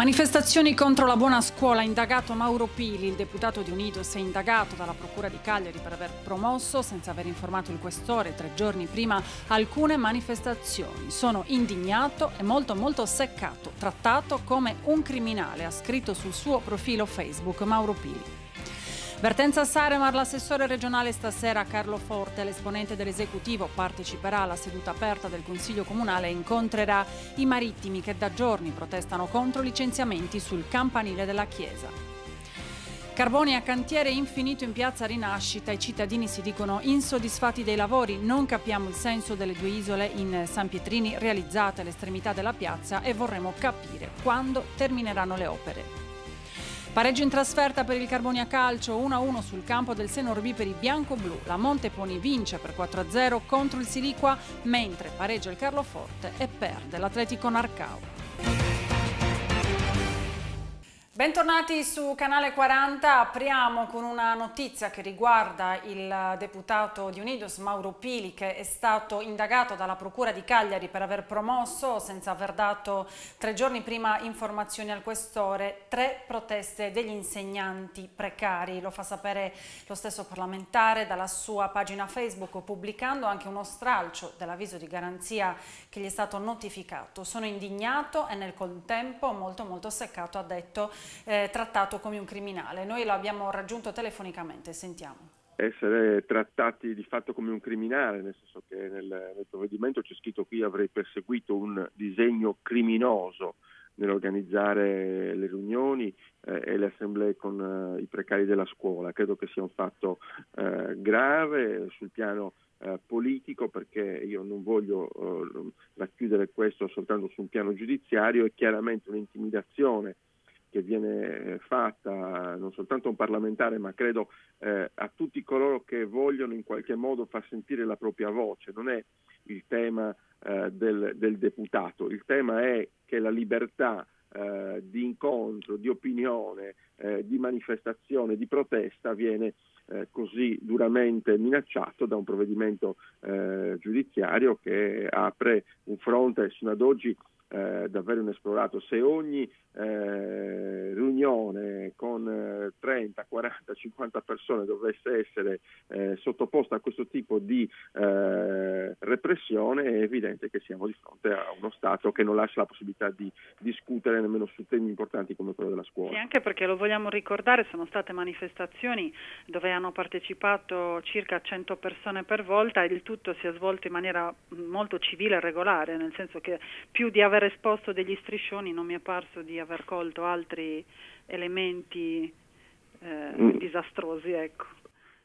Manifestazioni contro la buona scuola, indagato Mauro Pili, il deputato di Unidos è indagato dalla Procura di Cagliari per aver promosso, senza aver informato il questore tre giorni prima, alcune manifestazioni. Sono indignato e molto molto seccato, trattato come un criminale, ha scritto sul suo profilo Facebook Mauro Pili. Vertenza Saremar, l'assessore regionale stasera Carlo Forte, l'esponente dell'esecutivo, parteciperà alla seduta aperta del Consiglio Comunale e incontrerà i marittimi che da giorni protestano contro licenziamenti sul campanile della Chiesa. Carboni a cantiere infinito in piazza Rinascita, i cittadini si dicono insoddisfatti dei lavori, non capiamo il senso delle due isole in San Pietrini realizzate all'estremità della piazza e vorremmo capire quando termineranno le opere. Pareggio in trasferta per il Carbonia Calcio 1-1 sul campo del Senorbi per i bianco-blu. La Monteponi vince per 4-0 contro il Siliqua, mentre pareggia il Carloforte e perde l'Atletico Narcao. Bentornati su Canale 40, apriamo con una notizia che riguarda il deputato di Unidos Mauro Pili che è stato indagato dalla Procura di Cagliari per aver promosso, senza aver dato tre giorni prima informazioni al questore, tre proteste degli insegnanti precari. Lo fa sapere lo stesso parlamentare dalla sua pagina Facebook pubblicando anche uno stralcio dell'avviso di garanzia che gli è stato notificato. Sono indignato e nel contempo molto molto seccato ha detto eh, trattato come un criminale. Noi lo abbiamo raggiunto telefonicamente, sentiamo essere trattati di fatto come un criminale, nel senso che nel, nel provvedimento c'è scritto qui avrei perseguito un disegno criminoso nell'organizzare le riunioni eh, e le assemblee con eh, i precari della scuola. Credo che sia un fatto eh, grave sul piano eh, politico perché io non voglio eh, racchiudere questo soltanto su un piano giudiziario, è chiaramente un'intimidazione che viene eh, fatta non soltanto a un parlamentare, ma credo eh, a tutti coloro che vogliono in qualche modo far sentire la propria voce. Non è il tema eh, del, del, deputato, il tema è che la libertà eh, di incontro, di opinione, eh, di manifestazione, di protesta viene eh, così duramente minacciato da un provvedimento giudiziario che apre un fronte sino ad oggi eh, davvero inesplorato. Se ogni eh, riunione con 30, 40, 50 persone dovesse essere eh, sottoposta a questo tipo di eh, repressione, è evidente che siamo di fronte a uno Stato che non lascia la possibilità di discutere nemmeno su temi importanti come quello della scuola. Sì, anche perché lo vogliamo ricordare, sono state manifestazioni dove hanno partecipato circa 100 persone per volta e il tutto si è svolto in maniera molto civile e regolare, nel senso che più di aver aver esposto degli striscioni non mi è parso di aver colto altri elementi eh, mm. disastrosi. Ecco.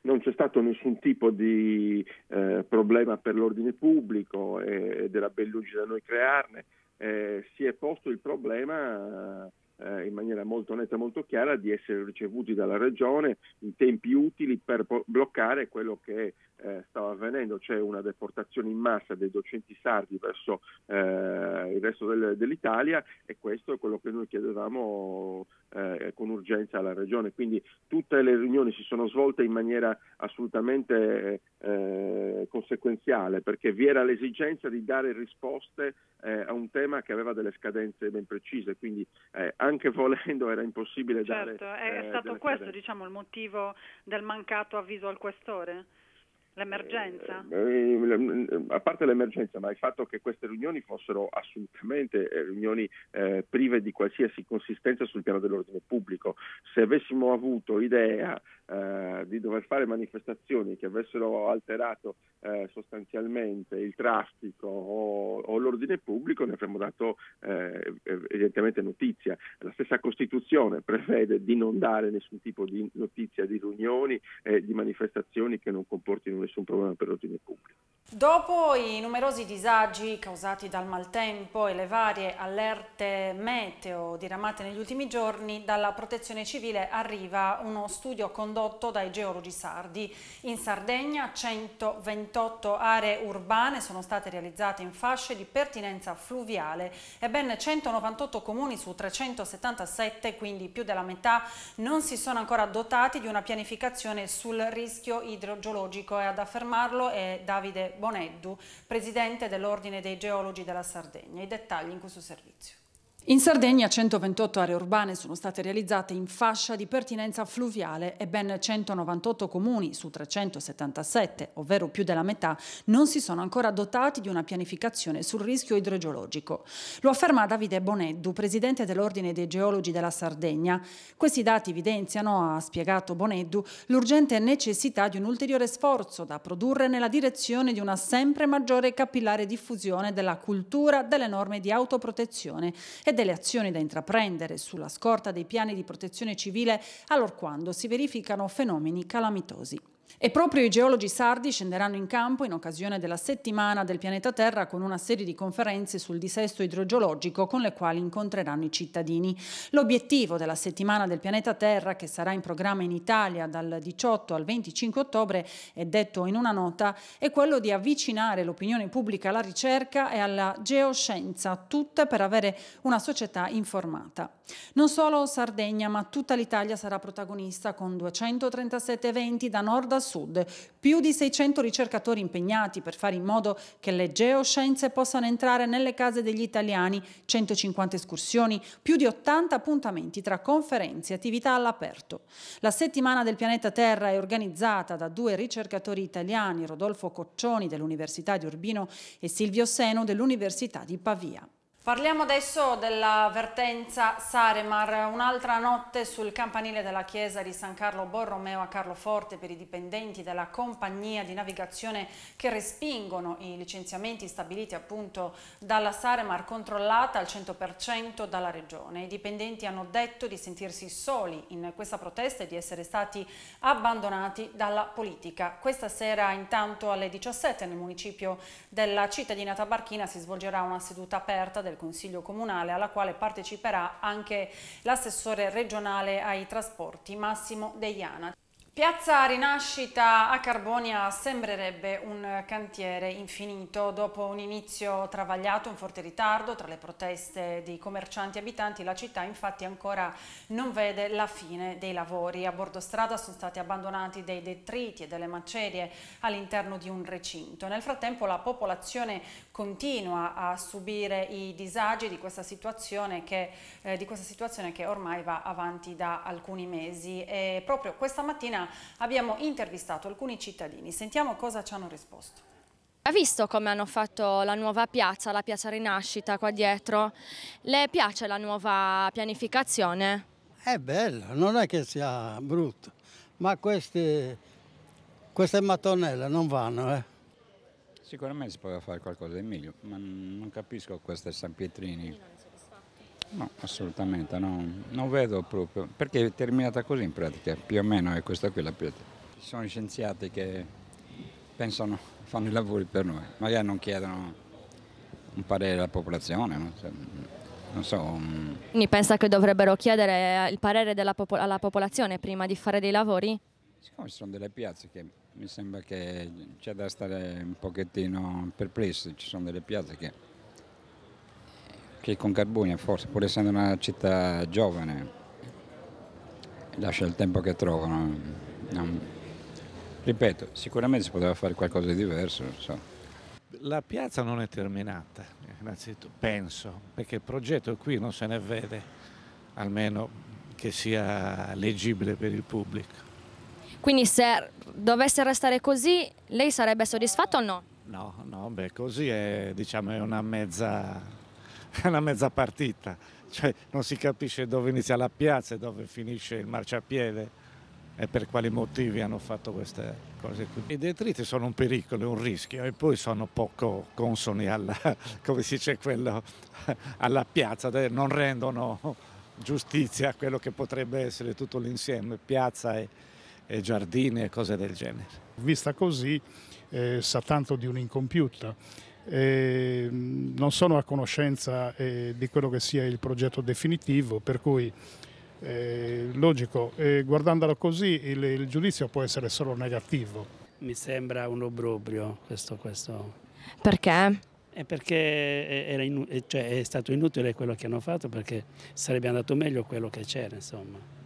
Non c'è stato nessun tipo di eh, problema per l'ordine pubblico ed era ben da noi crearne, eh, si è posto il problema eh, in maniera molto netta e molto chiara di essere ricevuti dalla Regione in tempi utili per po- bloccare quello che eh, stava avvenendo, cioè una deportazione in massa dei docenti sardi verso eh, il resto del, dell'Italia e questo è quello che noi chiedevamo eh, con urgenza alla Regione. Quindi tutte le riunioni si sono svolte in maniera assolutamente eh, conseguenziale perché vi era l'esigenza di dare risposte eh, a un tema che aveva delle scadenze ben precise, quindi eh, anche volendo era impossibile certo, dare. Certo, è eh, stato questo diciamo, il motivo del mancato avviso al questore? L'emergenza? Eh, a parte l'emergenza, ma il fatto che queste riunioni fossero assolutamente eh, riunioni eh, prive di qualsiasi consistenza sul piano dell'ordine pubblico. Se avessimo avuto idea eh, di dover fare manifestazioni che avessero alterato eh, sostanzialmente il traffico o, o, l'ordine pubblico ne avremmo dato eh, evidentemente notizia. La stessa Costituzione prevede di non dare nessun tipo di notizia di riunioni e di manifestazioni che non comportino nessun problema per l'ordine pubblico. Dopo i numerosi disagi causati dal maltempo e le varie allerte meteo diramate negli ultimi giorni, dalla protezione civile arriva uno studio condotto condotto dai geologi sardi. In Sardegna 128 aree urbane sono state realizzate in fasce di pertinenza fluviale e ben 198 comuni su 377, quindi più della metà, non si sono ancora dotati di una pianificazione sul rischio idrogeologico e ad affermarlo è Davide Boneddu, presidente dell'Ordine dei Geologi della Sardegna. I dettagli in questo servizio. In Sardegna 128 aree urbane sono state realizzate in fascia di pertinenza fluviale e ben 198 comuni su 377, ovvero più della metà, non si sono ancora dotati di una pianificazione sul rischio idrogeologico. Lo afferma Davide Boneddu, presidente dell'Ordine dei Geologi della Sardegna. Questi dati evidenziano, ha spiegato Boneddu, l'urgente necessità di un ulteriore sforzo da produrre nella direzione di una sempre maggiore capillare diffusione della cultura delle norme di autoprotezione e delle azioni da intraprendere sulla scorta dei piani di protezione civile allorquando si verificano fenomeni calamitosi. E proprio i geologi sardi scenderanno in campo in occasione della settimana del pianeta Terra con una serie di conferenze sul dissesto idrogeologico con le quali incontreranno i cittadini. L'obiettivo della settimana del pianeta Terra, che sarà in programma in Italia dal 18 al 25 ottobre, è detto in una nota, è quello di avvicinare l'opinione pubblica alla ricerca e alla geoscienza, tutte per avere una società informata. Non solo Sardegna, ma tutta l'Italia sarà protagonista con 237 eventi da nord a Sud, più di 600 ricercatori impegnati per fare in modo che le geoscienze possano entrare nelle case degli italiani, 150 escursioni, più di 80 appuntamenti tra conferenze e attività all'aperto. La settimana del pianeta Terra è organizzata da due ricercatori italiani, Rodolfo Coccioni dell'Università di Urbino e Silvio Seno dell'Università di Pavia. Parliamo adesso della vertenza Saremar, un'altra notte sul campanile della chiesa di San Carlo Borromeo a Carloforte per i dipendenti della compagnia di navigazione che respingono i licenziamenti stabiliti appunto dalla Saremar controllata al 100% dalla regione. I dipendenti hanno detto di sentirsi soli in questa protesta e di essere stati abbandonati dalla politica. Questa sera intanto alle 17 nel municipio della cittadina Tabarchina si svolgerà una seduta aperta del del Consiglio Comunale alla quale parteciperà anche l'assessore regionale ai trasporti Massimo Deiana. Piazza Rinascita a Carbonia sembrerebbe un cantiere infinito. Dopo un inizio travagliato, un forte ritardo tra le proteste di commercianti e abitanti, la città infatti ancora non vede la fine dei lavori. A bordo strada sono stati abbandonati dei detriti e delle macerie all'interno di un recinto. Nel frattempo la popolazione continua a subire i disagi di questa situazione che, eh, questa situazione che ormai va avanti da alcuni mesi. E proprio questa mattina abbiamo intervistato alcuni cittadini. Sentiamo cosa ci hanno risposto. Ha visto come hanno fatto la nuova piazza, la piazza Rinascita qua dietro? Le piace la nuova pianificazione? È bella, non è che sia brutto, ma questi, queste mattonelle non vanno. Eh. Sicuramente si poteva fare qualcosa di meglio, ma non capisco queste San Pietrini. No, assolutamente, no, non vedo proprio, perché è terminata così in pratica, più o meno è questa qui la pietra. Ci sono scienziati che pensano, fanno i lavori per noi, magari non chiedono un parere alla popolazione, no? cioè, non so. Um... Quindi pensa che dovrebbero chiedere il parere popol alla popolazione prima di fare dei lavori? Siccome ci sono delle piazze che mi sembra che c'è da stare un pochettino perplessi, ci sono delle piazze che che con Carbogna forse, pur essendo una città giovane, lascia il tempo che trovano. Non... Ripeto, sicuramente si poteva fare qualcosa di diverso. So. La piazza non è terminata, innanzitutto, penso, perché il progetto qui non se ne vede, almeno che sia leggibile per il pubblico. Quindi se dovesse restare così, lei sarebbe soddisfatto o no? No, no, beh, così è, diciamo, è una mezza è una mezza partita, cioè non si capisce dove inizia la piazza e dove finisce il marciapiede e per quali motivi hanno fatto queste cose qui. I detriti sono un pericolo, un rischio e poi sono poco consoni alla, come si dice quello, alla piazza, non rendono giustizia a quello che potrebbe essere tutto l'insieme, piazza e, e giardini e cose del genere. Vista così eh, sa tanto di un'incompiuta eh, non sono a conoscenza eh, di quello che sia il progetto definitivo, per cui eh, logico, guardandolo così il, il, giudizio può essere solo negativo. Mi sembra un obbrobrio questo. questo. Perché? È perché eh, eh, cioè, è stato inutile quello che hanno fatto, perché sarebbe andato meglio quello che c'era, insomma.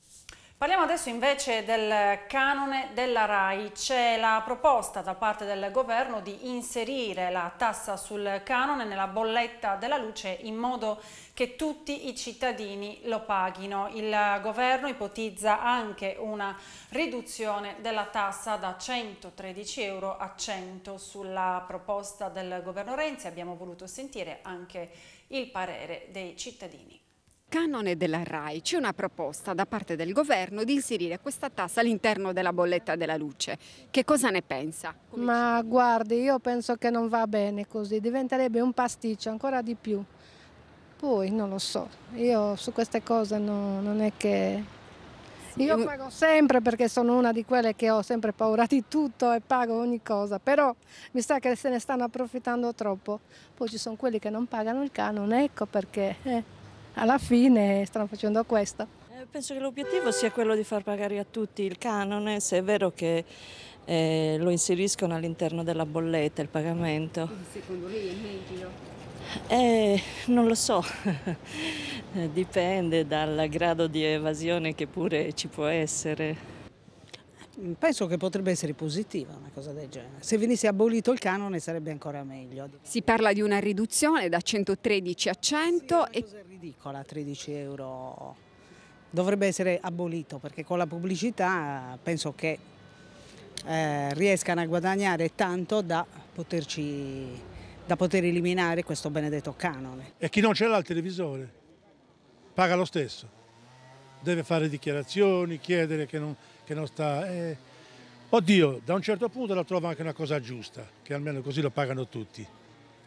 Parliamo adesso invece del canone della RAI. C'è la proposta da parte del governo di inserire la tassa sul canone nella bolletta della luce in modo che tutti i cittadini lo paghino. Il governo ipotizza anche una riduzione della tassa da 113 euro a 100. Sulla proposta del governo Renzi abbiamo voluto sentire anche il parere dei cittadini canone della RAI c'è una proposta da parte del governo di inserire questa tassa all'interno della bolletta della luce. Che cosa ne pensa? Come Ma guardi, io penso che non va bene così, diventerebbe un pasticcio ancora di più. Poi non lo so, io su queste cose no, non è che... Io pago sempre perché sono una di quelle che ho sempre paura di tutto e pago ogni cosa, però mi sa che se ne stanno approfittando troppo. Poi ci sono quelli che non pagano il canone, ecco perché... Eh alla fine stanno facendo questo. Eh, penso che l'obiettivo sia quello di far pagare a tutti il canone, se è vero che eh, lo inseriscono all'interno della bolletta il pagamento. Secondo lei è meglio? Eh, non lo so, dipende dal grado di evasione che pure ci può essere. Penso che potrebbe essere positiva una cosa del genere. Se venisse abolito il canone sarebbe ancora meglio. Si parla di una riduzione da 113 a 100. Sì, è una e... ridicola 13 euro. Dovrebbe essere abolito perché con la pubblicità penso che eh, riescano a guadagnare tanto da poterci da poter eliminare questo benedetto canone. E chi non ce l'ha il televisore paga lo stesso. Deve fare dichiarazioni, chiedere che non che non sta... Eh... Oddio, da un certo punto la trovo anche una cosa giusta, che almeno così lo pagano tutti.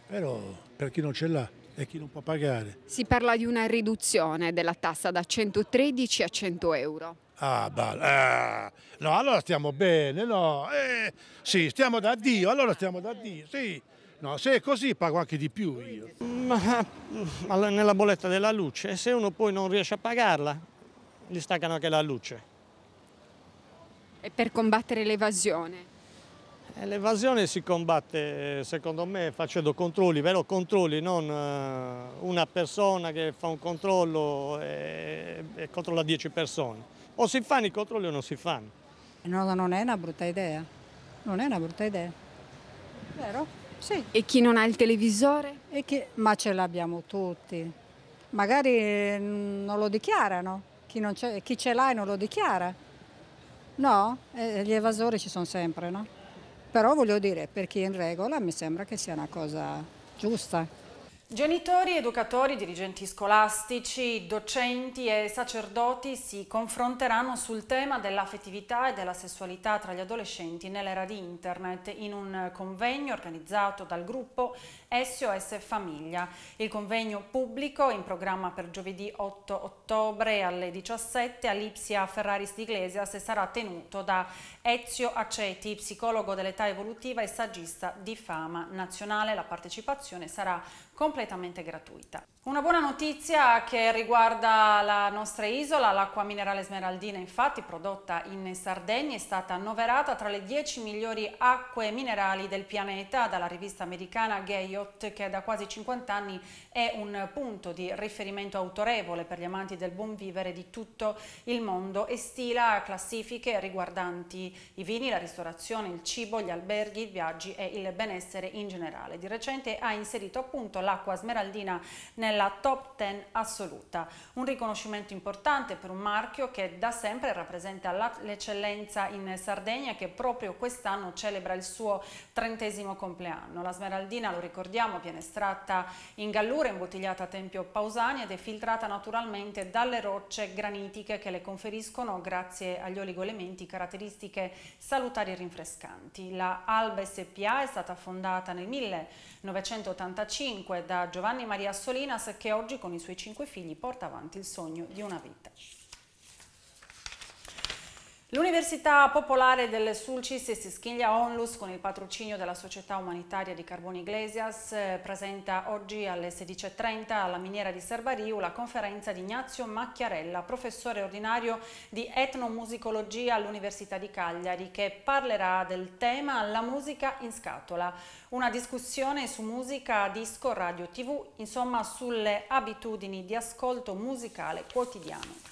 Però per chi non ce l'ha e chi non può pagare. Si parla di una riduzione della tassa da 113 a 100 euro. Ah, balla. Ah, no, allora stiamo bene, no. Eh, sì, stiamo da Dio, allora stiamo da Dio, sì. No, se è così pago anche di più io. Ma nella bolletta della luce, se uno poi non riesce a pagarla, gli staccano anche la luce per combattere l'evasione? Eh, l'evasione si combatte, eh, secondo me, facendo controlli, vero controlli, non eh, una persona che fa un controllo e, e controlla 10 persone. O si fanno i controlli o non si fanno. No, non è una brutta idea. Non è una brutta idea. Vero? Sì. E chi non ha il televisore? Chi... Ma ce l'abbiamo tutti. Magari non lo dichiarano. Chi, chi ce l'ha e non lo dichiara. No, eh, gli evasori ci sono sempre, no? Però voglio dire, per chi è in regola mi sembra che sia una cosa giusta. Genitori, educatori, dirigenti scolastici, docenti e sacerdoti si confronteranno sul tema dell'affettività e della sessualità tra gli adolescenti nell'era di internet in un convegno organizzato dal gruppo SOS Famiglia. Il convegno pubblico in programma per giovedì 8 ottobre alle 17 all'Ipsia Ferraris di Iglesias e sarà tenuto da Ezio Aceti, psicologo dell'età evolutiva e saggista di fama nazionale. La partecipazione sarà completamente gratuita. Una buona notizia che riguarda la nostra isola, l'acqua minerale smeraldina infatti prodotta in Sardegna è stata annoverata tra le 10 migliori acque minerali del pianeta dalla rivista americana Gayot che da quasi 50 anni è un punto di riferimento autorevole per gli amanti del buon vivere di tutto il mondo e stila classifiche riguardanti i vini, la ristorazione, il cibo, gli alberghi, i viaggi e il benessere in generale. Di recente ha inserito appunto la l'acqua smeraldina nella top 10 assoluta. Un riconoscimento importante per un marchio che da sempre rappresenta l'eccellenza in Sardegna che proprio quest'anno celebra il suo trentesimo compleanno. La smeraldina, lo ricordiamo, viene estratta in gallura, imbottigliata a Tempio Pausani ed è filtrata naturalmente dalle rocce granitiche che le conferiscono, grazie agli oligoelementi, caratteristiche salutari e rinfrescanti. La Alba SPA è stata fondata nel 1985 da Giovanni Maria Solinas che oggi con i suoi cinque figli porta avanti il sogno di una vita. L'Università Popolare del Sulcis e schiglia Onlus con il patrocinio della Società Umanitaria di Carboni Iglesias eh, presenta oggi alle 16.30 alla miniera di Serbariu la conferenza di Ignazio Macchiarella, professore ordinario di etnomusicologia all'Università di Cagliari che parlerà del tema La musica in scatola, una discussione su musica, disco, radio, tv, insomma sulle abitudini di ascolto musicale quotidiano.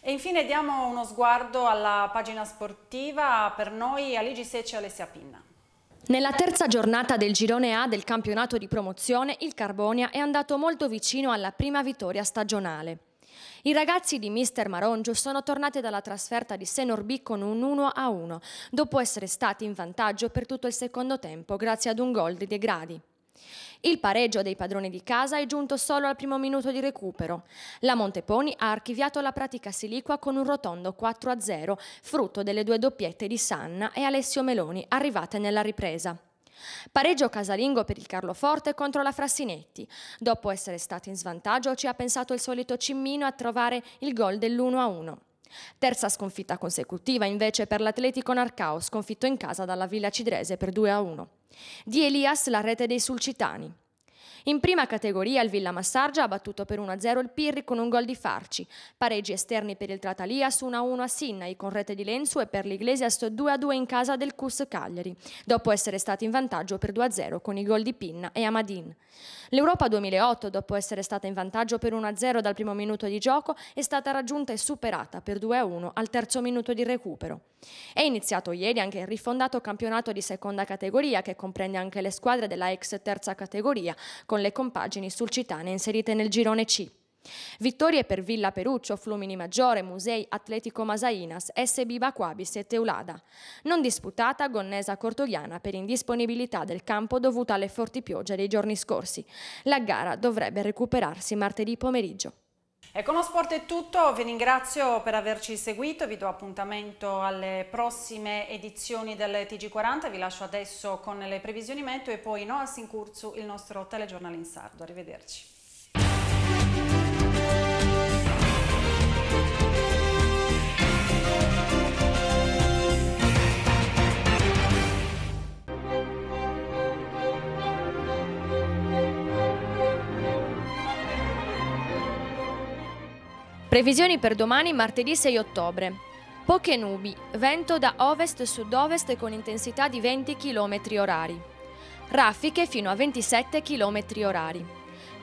E infine diamo uno sguardo alla pagina sportiva per noi Aligi Secci e Alessia Pinna. Nella terza giornata del girone A del campionato di promozione il Carbonia è andato molto vicino alla prima vittoria stagionale. I ragazzi di Mister Marongio sono tornati dalla trasferta di Senorbì con un 1-1, dopo essere stati in vantaggio per tutto il secondo tempo grazie ad un gol di Degradi. Il pareggio dei padroni di casa è giunto solo al primo minuto di recupero. La Monteponi ha archiviato la pratica siliqua con un rotondo 4-0, frutto delle due doppiette di Sanna e Alessio Meloni arrivate nella ripresa. Pareggio casalingo per il Carloforte contro la Frassinetti. Dopo essere stato in svantaggio ci ha pensato il solito Cimmino a trovare il gol dell'1-1. Terza sconfitta consecutiva invece per l'Atletico Narcao, sconfitto in casa dalla Villa Cidrese per 2-1. Di Elias la rete dei Sulcitani. In prima categoria il Villa Massargia ha battuto per 1-0 il Pirri con un gol di Farci, pareggi esterni per il Tratalia su 1-1 a Sinnai con rete di Lenzu e per l'Iglesias 2-2 in casa del Cus Cagliari, dopo essere stati in vantaggio per 2-0 con i gol di Pinna e Amadin. L'Europa 2008, dopo essere stata in vantaggio per 1-0 dal primo minuto di gioco, è stata raggiunta e superata per 2-1 al terzo minuto di recupero. È iniziato ieri anche il rifondato campionato di seconda categoria che comprende anche le squadre della ex terza categoria con le compagini sul Citane inserite nel girone C. Vittorie per Villa Peruccio, Flumini Maggiore, Musei Atletico Masainas, SB Baquabis e Teulada. Non disputata Gonnesa Cortoghiana per indisponibilità del campo dovuta alle forti piogge dei giorni scorsi. La gara dovrebbe recuperarsi martedì pomeriggio. E con lo sport è tutto, vi ringrazio per averci seguito, vi do appuntamento alle prossime edizioni del TG40, vi lascio adesso con le previsioni meteo e poi Noa Sincurzu, il nostro telegiornale in sardo. Arrivederci. Previsioni per domani martedì 6 ottobre. Poche nubi, vento da ovest-sud-ovest con intensità di 20 km orari. Raffiche fino a 27 km orari.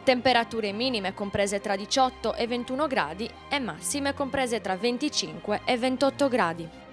Temperature minime comprese tra 18 e 21 gradi e massime comprese tra 25 e 28 gradi.